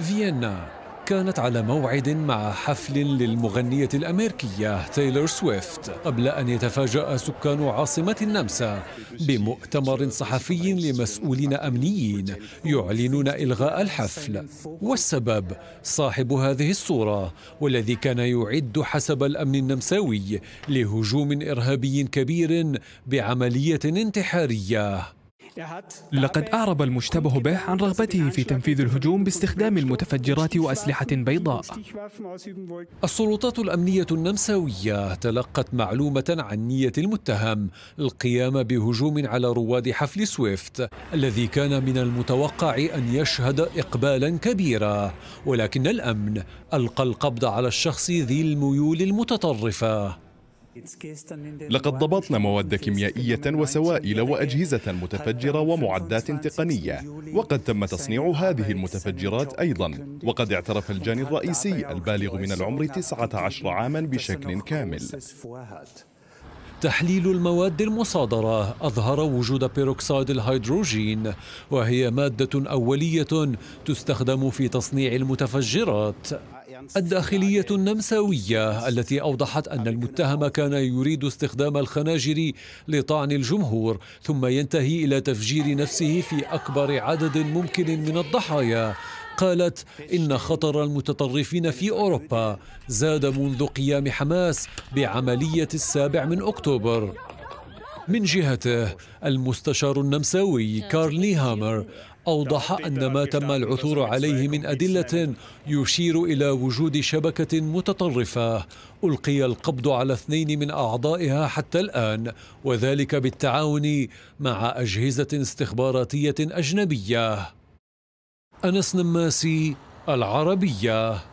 فيينا كانت على موعد مع حفل للمغنية الأمريكية تايلور سويفت قبل أن يتفاجأ سكان عاصمة النمسا بمؤتمر صحفي لمسؤولين أمنيين يعلنون إلغاء الحفل والسبب صاحب هذه الصورة والذي كان يعد حسب الأمن النمساوي لهجوم إرهابي كبير بعملية انتحارية لقد أعرب المشتبه به عن رغبته في تنفيذ الهجوم باستخدام المتفجرات وأسلحة بيضاء السلطات الأمنية النمساوية تلقت معلومة عن نية المتهم القيام بهجوم على رواد حفل سويفت الذي كان من المتوقع أن يشهد إقبالا كبيرا ولكن الأمن ألقى القبض على الشخص ذي الميول المتطرفة لقد ضبطنا مواد كيميائية وسوائل وأجهزة متفجرة ومعدات تقنية وقد تم تصنيع هذه المتفجرات أيضا وقد اعترف الجاني الرئيسي البالغ من العمر 19 عاما بشكل كامل تحليل المواد المصادرة أظهر وجود بيروكسيد الهيدروجين وهي مادة أولية تستخدم في تصنيع المتفجرات الداخلية النمساوية التي أوضحت أن المتهم كان يريد استخدام الخناجر لطعن الجمهور ثم ينتهي إلى تفجير نفسه في أكبر عدد ممكن من الضحايا قالت إن خطر المتطرفين في أوروبا زاد منذ قيام حماس بعملية السابع من أكتوبر من جهته المستشار النمساوي كارل نيهامر أوضح أن ما تم العثور عليه من أدلة يشير إلى وجود شبكة متطرفة ألقي القبض على اثنين من أعضائها حتى الآن وذلك بالتعاون مع أجهزة استخباراتية أجنبية أنس نماسي العربية